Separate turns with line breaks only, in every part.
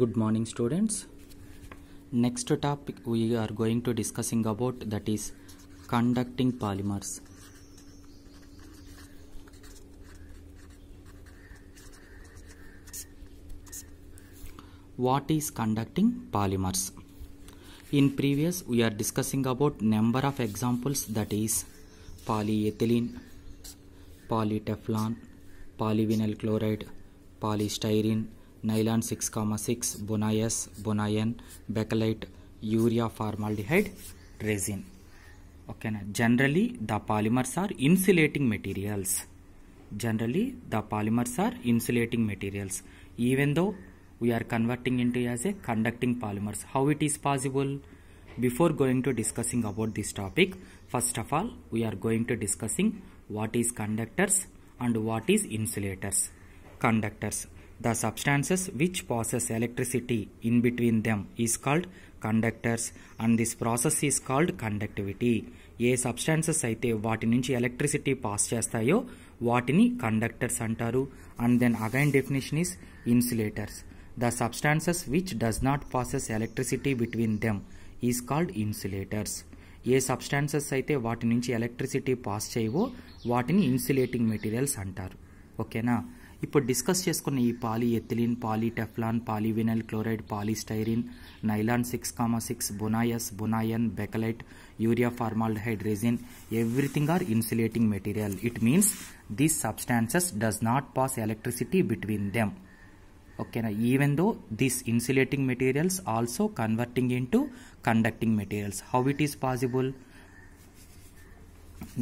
good morning students next topic we are going to discussing about that is conducting polymers what is conducting polymers in previous we are discussing about number of examples that is polyethylene polyteflon polyvinyl chloride polystyrene nylon 6, 6, bonius, bonian, bakelite, urea formaldehyde, resin. Okay, now generally the polymers are insulating materials. Generally the polymers are insulating materials. Even though we are converting into as a conducting polymers. How it is possible? Before going to discussing about this topic, first of all we are going to discussing what is conductors and what is insulators. Conductors. The substances which process electricity in between them is called conductors and this process is called conductivity ఏ substances అయితే వాటి నుంచి electricity pass చేస్తాయో వాటిని conductors అంటారు and then again definition is insulators the substances which does not passes electricity between them is called insulators ఏ substances అయితే వాటి నుంచి ఎలక్ట్రిసిటీ పాస్ చేయవో వాటిని ఇన్సులేటింగ్ మెటీరియల్స్ అంటారు ఓకేనా ఇప్పుడు డిస్కస్ చేసుకున్న ఈ polyethylene poly Teflon polyvinyl chloride polystyrene nylon six comma six Buna S Buna N Bakelite urea formaldehyde resin everything are insulating material it means these substances does not pass electricity between them ఓకేనా even though this insulating materials also converting into conducting materials how it is possible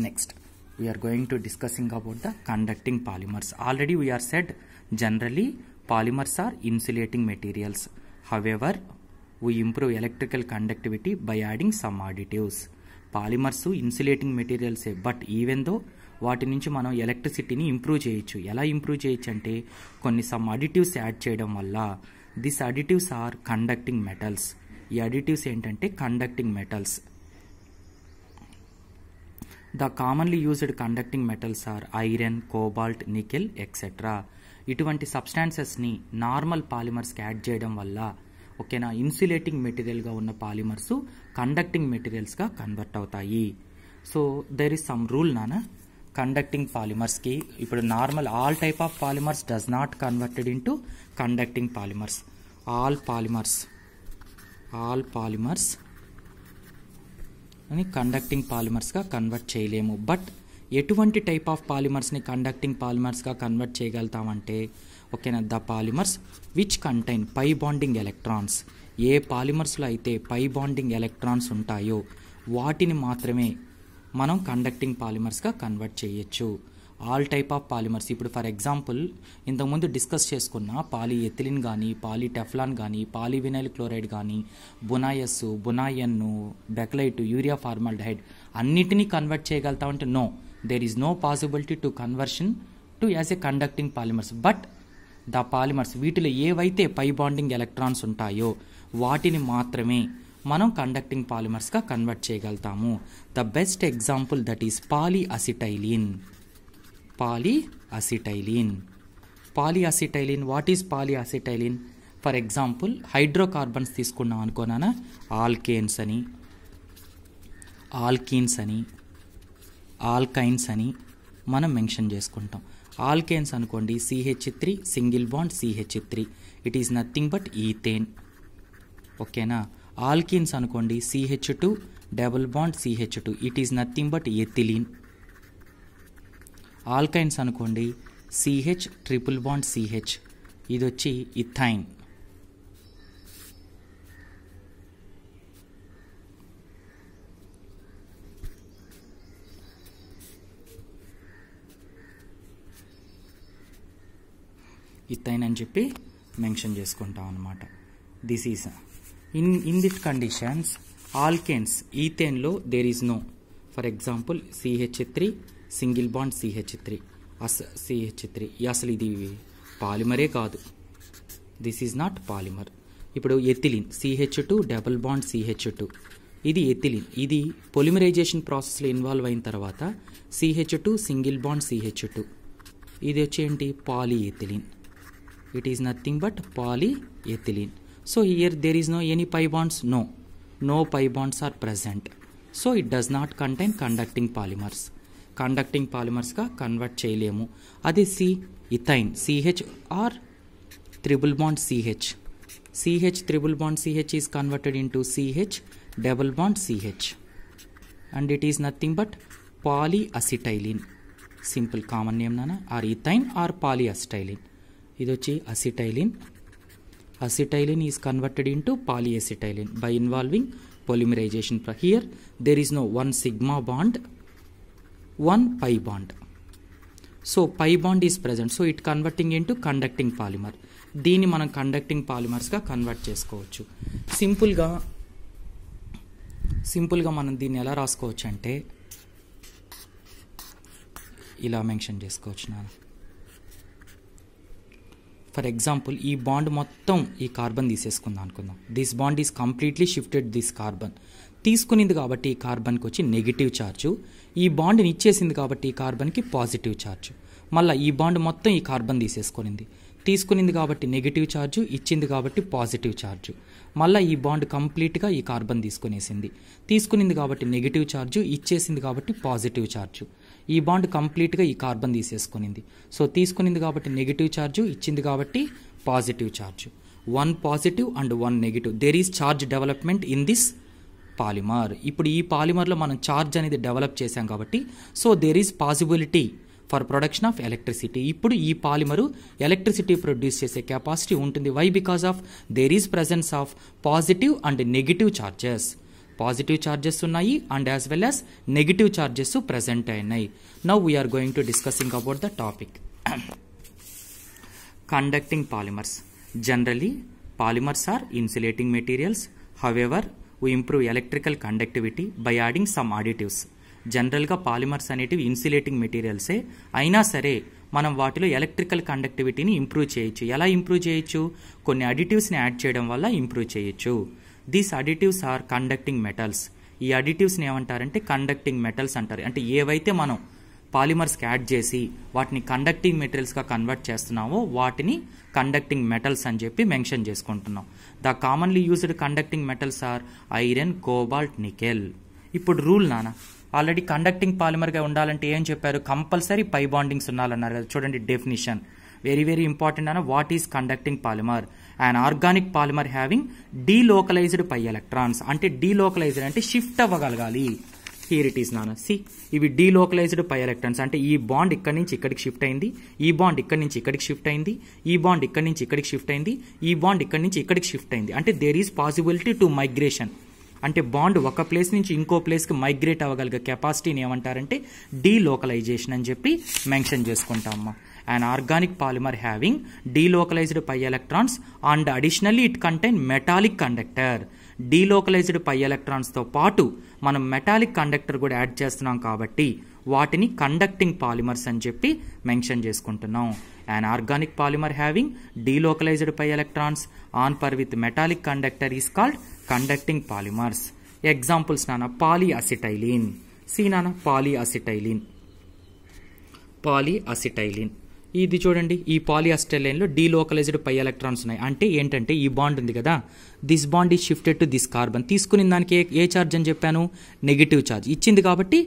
next we are going to discussing about the conducting polymers already we are said generally polymers are insulating materials however we improve electrical conductivity by adding some additives polymers insulating మెటీరియల్సే but even though వాటి నుంచి మనం ఎలక్ట్రిసిటీని improve చేయొచ్చు ఎలా improve చేయొచ్చు అంటే కొన్ని some additives add చేయడం వల్ల this additives are conducting metals ఈ అడిటివ్స్ ఏంటంటే conducting metals the commonly used conducting metals are iron cobalt nickel etcetera ఇటువంటి సబ్స్టాన్సెస్ని నార్మల్ పాలిమర్స్కి యాడ్ చేయడం వల్ల ఓకేనా ఇన్సులేటింగ్ మెటీరియల్గా ఉన్న పాలిమర్స్ కండక్టింగ్ మెటీరియల్స్గా కన్వర్ట్ అవుతాయి so there is some rule నానా కండక్టింగ్ పాలిమర్స్కి ఇప్పుడు normal all type of polymers does not converted in conducting polymers all polymers all polymers అని కండక్టింగ్ పాలిమర్స్గా కన్వర్ట్ చేయలేము బట్ ఎటువంటి టైప్ ఆఫ్ పాలిమర్స్ని కండక్టింగ్ పాలిమర్స్గా కన్వర్ట్ చేయగలుగుతామంటే ఓకేనా the polymers which contain pi bonding electrons ఏ పాలిమర్స్లో అయితే పై బాండింగ్ ఎలక్ట్రాన్స్ ఉంటాయో వాటిని మాత్రమే మనం కండక్టింగ్ పాలిమర్స్గా కన్వర్ట్ చేయొచ్చు ఆల్ టైప్ ఆఫ్ పాలిమర్స్ ఇప్పుడు ఫర్ ఎగ్జాంపుల్ ఇంతకుముందు డిస్కస్ చేసుకున్న పాలీ ఎథిలిన్ కానీ పాలీ టెఫ్లాన్ కానీ పాలీవినైల్ క్లోరైడ్ కానీ Buna S Buna N bakelite urea formaldehyde అన్నిటినీ కన్వర్ట్ చేయగలుగుతామంటే no there is no possibility to conversion to as a conducting polymers but the polymers వీటిలో ఏవైతే పై బాండింగ్ ఎలక్ట్రాన్స్ ఉంటాయో వాటిని మాత్రమే మనం కండక్టింగ్ పాలిమర్స్గా కన్వర్ట్ చేయగలుగుతాము the best example that is polyacetylene acetylene polyacetylene what is acetylene for example hydrocarbons తీసుకున్నాం అనుకోనా ఆల్కేన్స్ అని ఆల్కీన్స్ అని ఆల్కైన్స్ అని మనం మెన్షన్ చేసుకుంటాం ఆల్కేన్స్ అనుకోండి CH three single bond CH three it is nothing but ethane ఓకేనా alkenes అనుకోండి CH two double bond CH two it is nothing but ethylene alkynes అనుకోండి సిహెచ్ ట్రిపుల్ బాండ్ సిహెచ్ ఇది వచ్చి ethyne ethyne అని చెప్పి mention చేసుకుంటాం అనమాట this is in in this conditions alkanes ఈథేన్లో there is no for example CH three single bond CH three అస CH three అసలు ఇది పాలిమరే కాదు దిస్ ఈజ్ నాట్ పాలిమర్ ఇప్పుడు ethylene CH two double bond CH two ఇది ethylene ఇది polymerisation ప్రాసెస్లో ఇన్వాల్వ్ అయిన తర్వాత CH two single bond CH two ఇది వచ్చేంటి polyethylene it is nothing but polyethylene so here there is no any pi bonds no no pi bonds are present so it does not contain conducting polymers conducting పాలిమర్స్గా convert చేయలేము అది C ethyne CH or triple bond CH CH triple bond CH is converted into CH double bond CH and it is nothing but acetylene simple common name నానా or ethyne or polyacetylene ఇది వచ్చి acetylene acetylene is converted into acetylene by involving polymerisation Here there is no one sigma bond one pi bond. So pi bond is present. So it converting into conducting polymer దీన్ని మనం conducting పాలిమర్స్గా convert చేసుకోవచ్చు సింపుల్గా సింపుల్గా మనం దీన్ని ఎలా రాసుకోవచ్చు అంటే ఇలా మెన్షన్ చేసుకోవచ్చు నా ఫర్ ఎగ్జాంపుల్ ఈ బాండ్ మొత్తం ఈ కార్బన్ తీసేసుకుందాం అనుకుందాం this bond is completely shifted this carbon తీసుకునింది కాబట్టి ఈ కార్బన్కి వచ్చి నెగిటివ్ ఛార్జు ఈ బాండ్ని ఇచ్చేసింది కాబట్టి ఈ కార్బన్కి పాజిటివ్ ఛార్జ్ మళ్ళీ ఈ బాండ్ మొత్తం ఈ కార్బన్ తీసేసుకునింది తీసుకునింది కాబట్టి నెగిటివ్ ఛార్జ్ ఇచ్చింది కాబట్టి పాజిటివ్ ఛార్జ్ మళ్ళీ ఈ బాండ్ కంప్లీట్గా ఈ కార్బన్ తీసుకునేసింది తీసుకునింది కాబట్టి నెగిటివ్ ఛార్జ్ ఇచ్చేసింది కాబట్టి పాజిటివ్ ఛార్జ్ ఈ బాండ్ కంప్లీట్గా ఈ కార్బన్ తీసేసుకునింది సో తీసుకునింది కాబట్టి నెగిటివ్ ఛార్జ్ ఇచ్చింది కాబట్టి positive charge one positive and one negative there is charge development in this polymer ఇప్పుడు ఈ పాలిమర్లో మనం ఛార్జ్ అనేది డెవలప్ చేశాం కాబట్టి so there is possibility for production of electricity ఇప్పుడు ఈ పాలిమరు ఎలక్ట్రిసిటీ ప్రొడ్యూస్ చేసే కెపాసిటీ ఉంటుంది why because of there is presence of positive and negative charges positive charges ఉన్నాయి and as well as negative charges present అయినాయి now we are going to discussing about the topic conducting polymers generally polymers are insulating materials however we improve electrical conductivity by adding some additives జనరల్గా polymers అనేటివి insulating మెటీరియల్సే అయినా సరే మనం వాటిలో electrical కండక్టివిటీని improve చేయొచ్చు ఎలా improve చేయొచ్చు కొన్ని అడిటివ్స్ని యాడ్ చేయడం వల్ల ఇంప్రూవ్ చేయొచ్చు these additives are conducting metals ఈ అడిటివ్స్ని ఏమంటారంటే కండక్టింగ్ మెటల్స్ అంటారు అంటే ఏవైతే మనం పాలిమర్స్కి యాడ్ చేసి వాటిని కండక్టింగ్ మెటీరియల్స్గా కన్వర్ట్ చేస్తున్నామో వాటిని కండక్టింగ్ మెటల్స్ అని చెప్పి మెన్షన్ చేసుకుంటున్నాం the commonly used conducting metals are iron cobalt nickel ఇప్పుడు రూల్ నానా ఆల్రెడీ కండక్టింగ్ పాలిమర్గా ఉండాలంటే ఏం చెప్పారు కంపల్సరీ పై బాండింగ్స్ ఉండాలన్నారు కదా చూడండి డెఫినిషన్ వెరీ వెరీ ఇంపార్టెంట్ అన్న what is conducting polymer and organic polymer having delocalised pi electrons అంటే డీలోకలైజ్డ్ అంటే షిఫ్ట్ అవ్వగలగాలి here it is non C ఇవి డీలోకలైజ్డ్ పై ఎలక్ట్రాన్స్ అంటే ఈ బాండ్ ఇక్కడ నుంచి ఇక్కడికి షిఫ్ట్ అయింది ఈ బాండ్ ఇక్కడ నుంచి ఇక్కడికి షిఫ్ట్ అయింది ఈ బాండ్ ఇక్కడ నుంచి ఇక్కడికి షిఫ్ట్ అయింది ఈ బాండ్ ఇక్కడ నుంచి ఇక్కడికి షిఫ్ట్ అయింది అంటే there is possibility to migration అంటే బాండ్ ఒక ప్లేస్ నుంచి ఇంకో ప్లేస్కి మైగ్రేట్ అవ్వగలిగే కెపాసిటీని ఏమంటారంటే డీలోకలైజేషన్ అని చెప్పి మెన్షన్ చేసుకుంటామమ్మా an organic polymer having delocalised pi electrons and additionally it contain metallic conductor delocalised pi ఎలక్ట్రాన్స్తో పాటు మనం మెటాలిక్ కండక్టర్ కూడా యాడ్ చేస్తున్నాం కాబట్టి వాటిని కండక్టింగ్ పాలిమర్స్ అని చెప్పి మెన్షన్ చేసుకుంటున్నాం and organic polymer having delocalised pi electrons on par with metallic conductor is called conducting polymers examples నాన్న అసిటైలిన్ సీ నాన్న పాలీ అసిటైలిన్ ఇది చూడండి ఈ డీ డీలోకలైజ్డ్ పై ఎలక్ట్రాన్స్ ఉన్నాయి అంటే ఏంటంటే ఈ బాండ్ ఉంది కదా this bond is shifted to this carbon తీసుకుని దానికి ఏ ఛార్జ్ అని చెప్పాను నెగిటివ్ ఛార్జ్ ఇచ్చింది కాబట్టి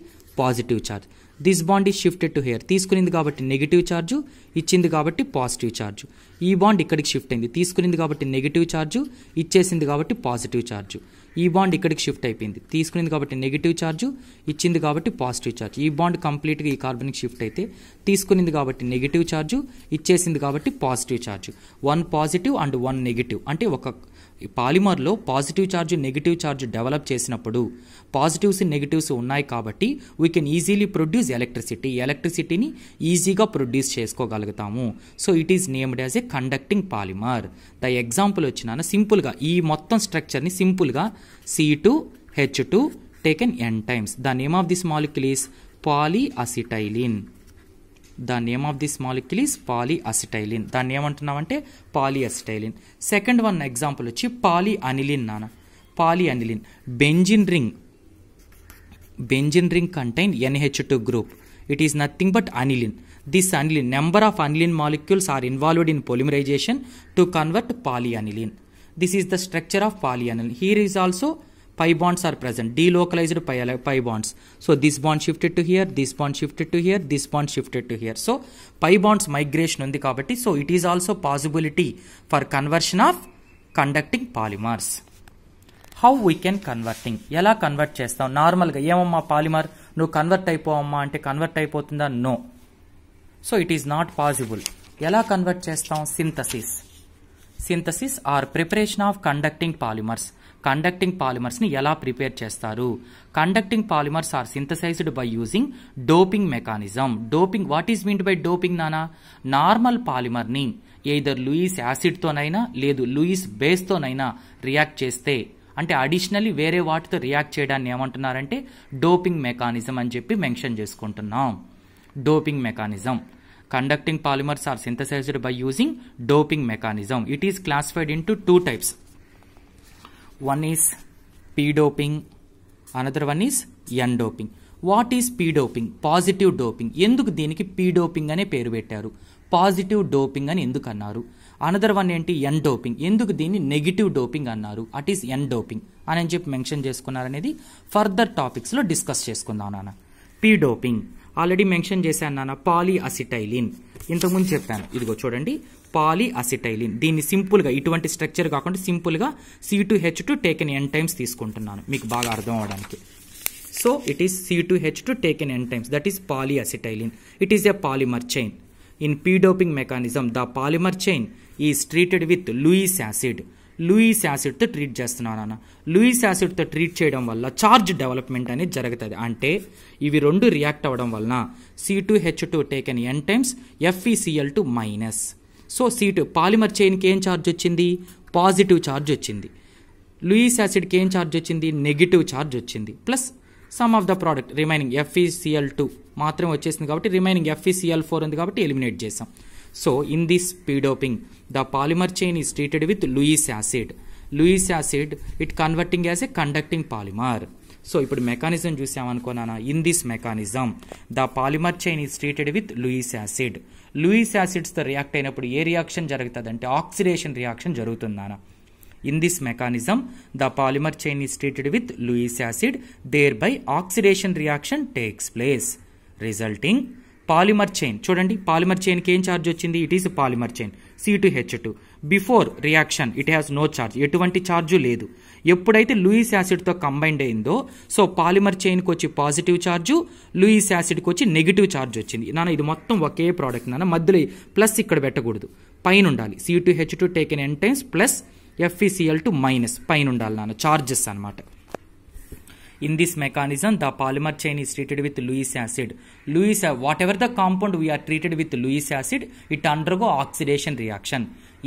positive charge this bond is shifted to here తీసుకునింది కాబట్టి నెగిటివ్ ఛార్జు ఇచ్చింది కాబట్టి పాజిటివ్ ఛార్జు ఈ బాండ్ ఇక్కడికి షిఫ్ట్ అయింది తీసుకునింది కాబట్టి నెగిటివ్ ఛార్జు ఇచ్చేసింది కాబట్టి పాజిటివ్ ఛార్జు ఈ బాండ్ ఇక్కడికి షిఫ్ట్ అయిపోయింది తీసుకునేది కాబట్టి నెగిటివ్ ఛార్జ్ ఇచ్చింది కాబట్టి పాజిటివ్ ఛార్జ్ ఈ బాండ్ కంప్లీట్గా ఈ కార్బన్కి షిఫ్ట్ అయితే తీసుకునింది కాబట్టి నెగిటివ్ ఛార్జ్ ఇచ్చేసింది కాబట్టి positive charge one positive and one negative అంటే ఒక ఈ పాలిమర్లో positive charge negative charge develop చేసినప్పుడు పాజిటివ్స్ నెగిటివ్స్ ఉన్నాయి కాబట్టి we can easily produce electricity ఎలక్ట్రిసిటీని ఈజీగా ప్రొడ్యూస్ చేసుకోగలుగుతాము so it is named as a conducting polymer the example వచ్చిన సింపుల్గా ఈ మొత్తం స్ట్రక్చర్ని సింపుల్గా C two H two taken N times the name of this molecules polyacetylene the name of this molecule is polyacetylene దాన్ని ఏమంటున్నామంటే polyacetylene second one example వచ్చి polyaniline నాన్న polyaniline benzene ring benzene ring contain NH two group it is nothing but aniline this aniline number of aniline molecules are involved in polymerisation to convert polyaniline this is the structure of polyaniline here is also pi bonds are present delocalized pi, pi bonds so this bond shifted to here this bond shifted to here this bond shifted to here so pi bonds migration ఉంది కాబట్టి so it is also possibility for conversion of conducting polymers how we can converting ఎలా convert చేస్తాం నార్మల్గా ఏమమ్మా polymer నువ్వు convert అయిపోవమ్మా అంటే convert అయిపోతుందా no so it is not possible ఎలా కన్వర్ట్ చేస్తాం synthesis synthesis or preparation of conducting polymers conducting పాలిమర్స్ని ఎలా ప్రిపేర్ చేస్తారు conducting polymers are synthesised by using doping mechanism doping what is mean by doping నానా normal పాలిమర్ని either Lewis యాసిడ్తోనైనా లేదు Lewis బేస్తోనైనా react చేస్తే అంటే అడిషనల్లీ వేరే వాటితో రియాక్ట్ చేయడాన్ని ఏమంటున్నారంటే డోపింగ్ మెకానిజం అని చెప్పి మెన్షన్ చేసుకుంటున్నాం doping mechanism conducting polymers are synthesised by using doping mechanism it is classified into two types one is P doping another one is N doping what is P doping positive doping ఎందుకు దీనికి P doping అనే పేరు పెట్టారు positive doping అని ఎందుకు అన్నారు another one ఏంటి ఎన్ doping ఎందుకు దీన్ని నెగిటివ్ డోపింగ్ అన్నారు అట్ ఈస్ ఎన్ డోపింగ్ అని చెప్పి మెన్షన్ చేసుకున్నారనేది ఫర్దర్ టాపిక్స్లో డిస్కస్ చేసుకుందాం నాన్న పీ డోపింగ్ ఆల్రెడీ మెన్షన్ చేశాను నాన్న పాలీ అసిటైలిన్ ఇంతకుముందు చెప్పాను ఇదిగో చూడండి పాలీ అసిటైలిన్ దీన్ని సింపుల్గా ఇటువంటి స్ట్రక్చర్ కాకుండా సింపుల్గా C two H two taken ఎన్ టైమ్స్ తీసుకుంటున్నాను మీకు బాగా అర్థం అవడానికి so it is C two H two taken N times that is polyacetylene it is a polymer chain in P doping mechanism the polymer chain is treated with Lewis acid Lewis యాసిడ్తో treat చేస్తున్నాను అన్న Louis యాసిడ్తో treat చేయడం వల్ల charge development అనేది జరుగుతుంది అంటే ఇవి రెండు రియాక్ట్ అవ్వడం వలన C two H two taken ఎన్ times FeCl two minus so C two polymer చైన్కి ఏం ఛార్జ్ వచ్చింది పాజిటివ్ ఛార్జ్ వచ్చింది లూయిస్ యాసిడ్కి ఏం ఛార్జ్ వచ్చింది నెగిటివ్ ఛార్జ్ వచ్చింది plus some of the product remaining FeCl two మాత్రం వచ్చేసింది కాబట్టి రిమైనింగ్ ఎఫ్ఈసిఎల్ ఫోర్ e ఉంది కాబట్టి ఎలిమినేట్ చేసాం so in this P doping the polymer polymer chain is treated with Lewis acid. Lewis acid, it converting as a conducting so ఇప్పుడు mechanism చూసామనుకోనా in this mechanism the polymer chain is treated with Lewis acid Lewis యాసిడ్స్తో react అయినప్పుడు ఏ reaction జరుగుతుంది అంటే oxidation reaction జరుగుతుందానా in this mechanism the polymer chain is treated with Lewis acid thereby oxidation reaction takes place resulting polymer chain చూడండి polymer చైన్కి ఏం charge వచ్చింది it is polymer chain C two H two before reaction it has no charge ఎటువంటి charge లేదు ఎప్పుడైతే Lewis యాసిడ్తో combined అయిందో so polymer చైన్కి వచ్చి పాజిటివ్ ఛార్జు లూయిస్ యాసిడ్కి వచ్చి నెగిటివ్ ఛార్జ్ వచ్చింది నాన్న ఇది మొత్తం ఒకే ప్రోడక్ట్ నాన్న మధ్యలో ప్లస్ ఇక్కడ పెట్టకూడదు పైన ఉండాలి C two H two taken ఎన్ times plus FeCl two minus పైన ఉండాలి నాన్న ఛార్జెస్ అనమాట in this mechanism the polymer chain is treated with Lewis acid. Lewis, uh, whatever the compound we treated with Lewis acid it it undergo oxidation reaction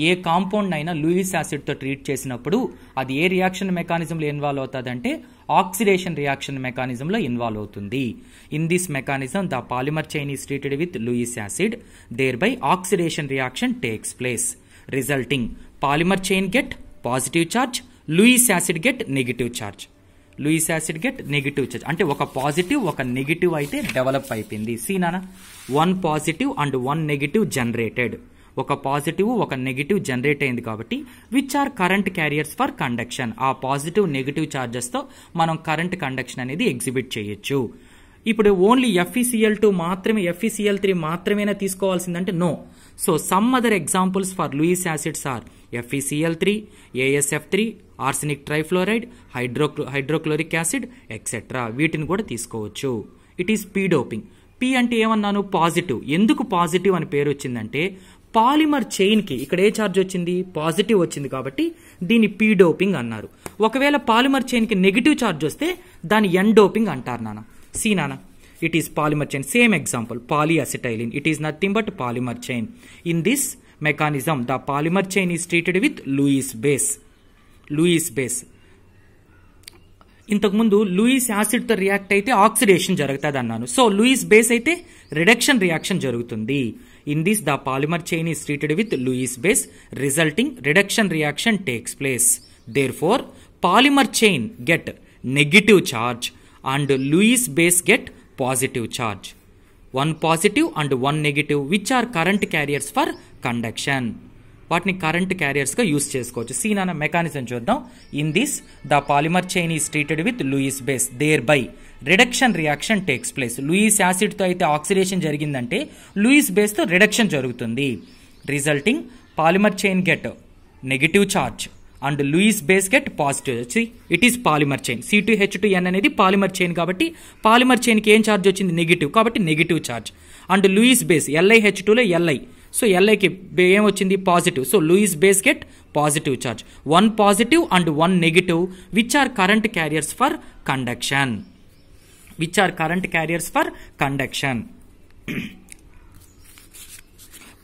ఏ compound అయినా Lewis యాసిడ్తో treat చేసినప్పుడు అది ఏ రియాక్షన్ మెకానిజంలో involve అవుతుందంటే oxidation reaction మెకానిజంలో involve అవుతుంది in this mechanism the polymer chain is treated with Lewis acid thereby oxidation reaction takes place resulting polymer chain get positive charge Lewis acid get negative charge Lewis acid get negative charge అంటే ఒక positive ఒక negative అయితే develop అయిపోయింది సీనానా one positive and one negative generated ఒక positive ఒక negative generate అయింది కాబట్టి which are current carriers for conduction ఆ పాజిటివ్ నెగిటివ్ ఛార్జెస్తో మనం కరెంట్ కండక్షన్ అనేది ఎగ్జిబిట్ చేయొచ్చు ఇప్పుడు ఓన్లీ ఎఫ్ఈసిఎల్ టూ మాత్రమే ఎఫ్ఈసిఎల్ త్రీ e మాత్రమేనా తీసుకోవాల్సిందంటే no so some So some other examples for Lewis acids three AsF three arsenic trifluoride hydro hydrochloric acid etcetera వీటిని కూడా తీసుకోవచ్చు it is P doping P అంటే ఏమన్నాను పాజిటివ్ ఎందుకు positive అని పేరు వచ్చిందంటే పాలిమర్ చైన్కి ఇక్కడ ఏ ఛార్జ్ వచ్చింది పాజిటివ్ వచ్చింది కాబట్టి దీన్ని పీ డోపింగ్ అన్నారు ఒకవేళ పాలిమర్ చైన్కి నెగిటివ్ ఛార్జ్ వస్తే దాన్ని ఎన్ డోపింగ్ అంటారు నాన్న సీ నాన్న it is polymer chain same example polyacetylene it is nothing but polymer chain in this mechanism the polymer chain is treated with lewis base Lewis base ఇంతకుముందు Lewis యాసిడ్తో react అయితే oxidation జరుగుతుంది అన్నాను so Lewis base అయితే reduction reaction జరుగుతుంది in this the polymer chain is treated with Lewis base resulting reduction reaction takes place therefore polymer chain get negative charge and Lewis base get positive charge one positive and one negative which are current carriers for conduction వాటిని current క్యారియర్స్గా use చేసుకోవచ్చు సీన్ అన్న mechanism చూద్దాం in this the polymer chain is treated with Lewis base thereby reduction reaction takes place Lewis యాసిడ్తో అయితే oxidation జరిగిందంటే Lewis బేస్తో రిడక్షన్ జరుగుతుంది resulting polymer chain get negative charge and Lewis base get positive వచ్చి it is polymer chain C two H two n అనేది polymer chain కాబట్టి polymer చైన్కి ఏం ఛార్జ్ వచ్చింది నెగిటివ్ కాబట్టి negative charge and Lewis base Li H టూలో Li so ఎల్ఐకి ఏమొచ్చింది positive so Louis base get positive charge one positive and one negative which are current carriers for conduction which are current carriers for conduction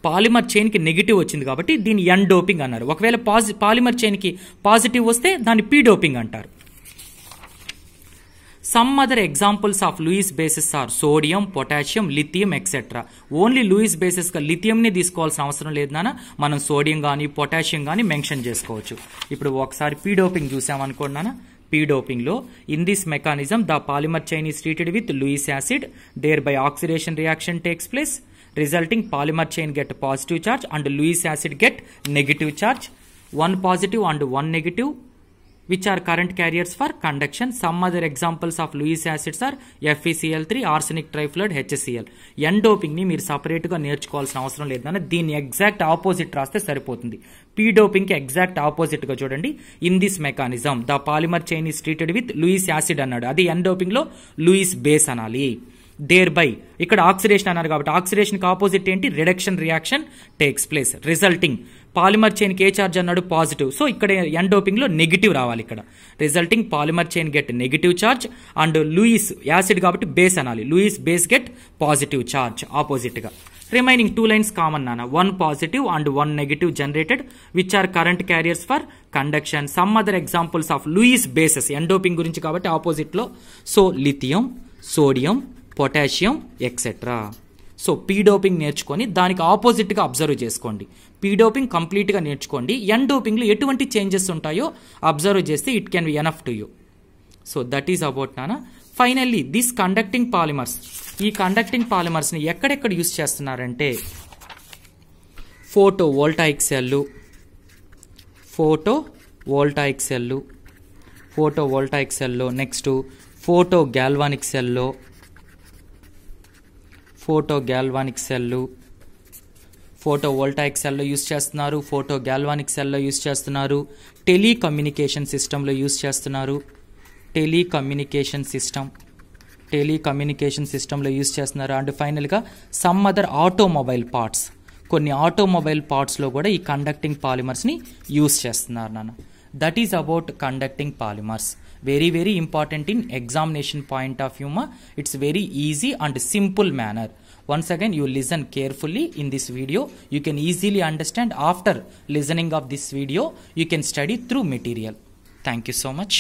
polymer చైన్కి negative వచ్చింది కాబట్టి దీన్ని ఎన్ doping అన్నారు ఒకవేళ పాజి polymer చైన్కి positive వస్తే దాన్ని పీ డోపింగ్ అంటారు some other examples of Lewis bases are sodium potassium lithium etcetera only Lewis బేసిస్గా లిథియంని తీసుకోవాల్సిన అవసరం లేదు నాన్న మనం సోడియం కానీ పొటాషియం కానీ మెన్షన్ చేసుకోవచ్చు ఇప్పుడు ఒకసారి పీడోపింగ్ చూసామనుకోండి నాన్న పీడోపింగ్లో in this mechanism the polymer chain is treated with Lewis acid thereby oxidation reaction takes place resulting polymer chain get positive charge and Lewis acid get negative charge. One positive and one negative which are current carriers for conduction. Some other examples of Lewis acids are FeCl3, arsenic trifluoride, HCl. ఎండోపింగ్ని మీరు సపరేట్గా నేర్చుకోవాల్సిన అవసరం లేదు కానీ దీని exact opposite రాస్తే సరిపోతుంది పీ డోపింగ్కి ఎగ్జాక్ట్ ఆపోజిట్గా చూడండి in this mechanism the polymer chain is treated with Lewis acid అన్నాడు అది ఎండోపింగ్లో లూయిస్ బేస్ అనాలి దేర్ బై ఇక్కడ ఆక్సిడేషన్ అన్నారు కాబట్టి ఆక్సిడేషన్కి ఆపోజిట్ ఏంటి reduction reaction takes place resulting polymer చైన్కి ఏ చార్జ్ అన్నాడు పాజిటివ్ సో ఇక్కడ ఎండోపింగ్లో నెగిటివ్ రావాలి ఇక్కడ resulting polymer chain get negative charge and Lewis acid కాబట్టి బేస్ అనాలి Lewis base get positive charge ఆపోజిట్గా రిమైనింగ్ టూ లైన్స్ కామన్ నాన్న one positive and one negative generated which are current carriers for conduction some other examples of Lewis bases N doping గురించి కాబట్టి ఆపోజిట్లో so lithium sodium potassium etcetera so P doping నేర్చుకొని దానికి ఆపోజిట్గా observe చేసుకోండి పీడోపింగ్ కంప్లీట్గా నేర్చుకోండి ఎన్ డోపింగ్లో ఎటువంటి చేంజెస్ ఉంటాయో అబ్జర్వ్ చేస్తే it can be enough to you so that is about నానా ఫైనల్లీ దిస్ కండక్టింగ్ పాలిమర్స్ ఈ కండక్టింగ్ పాలిమర్స్ని ఎక్కడెక్కడ యూస్ చేస్తున్నారంటే photovoltaic cell photovoltaic cell photovoltaic సెల్లో నెక్స్ట్ ఫోటో గ్యాల్వానిక్ సెల్లో photogalvanic cell photovoltaic సెల్లో use చేస్తున్నారు photogalvanic సెల్లో యూస్ చేస్తున్నారు టెలికమ్యూనికేషన్ సిస్టంలో యూస్ చేస్తున్నారు టెలికమ్యూనికేషన్ సిస్టమ్ టెలికమ్యూనికేషన్ సిస్టంలో యూస్ చేస్తున్నారు అండ్ ఫైనల్గా సమ్ అదర్ ఆటోమొబైల్ పార్ట్స్ కొన్ని ఆటోమొబైల్ పార్ట్స్లో కూడా ఈ కండక్టింగ్ పాలిమర్స్ని యూస్ చేస్తున్నారు నన్ను that is about conducting polymers very very important in examination point of view ma it's very easy and simple manner once again you listen carefully in this video you can easily understand after listening of this video you can study through material thank you so much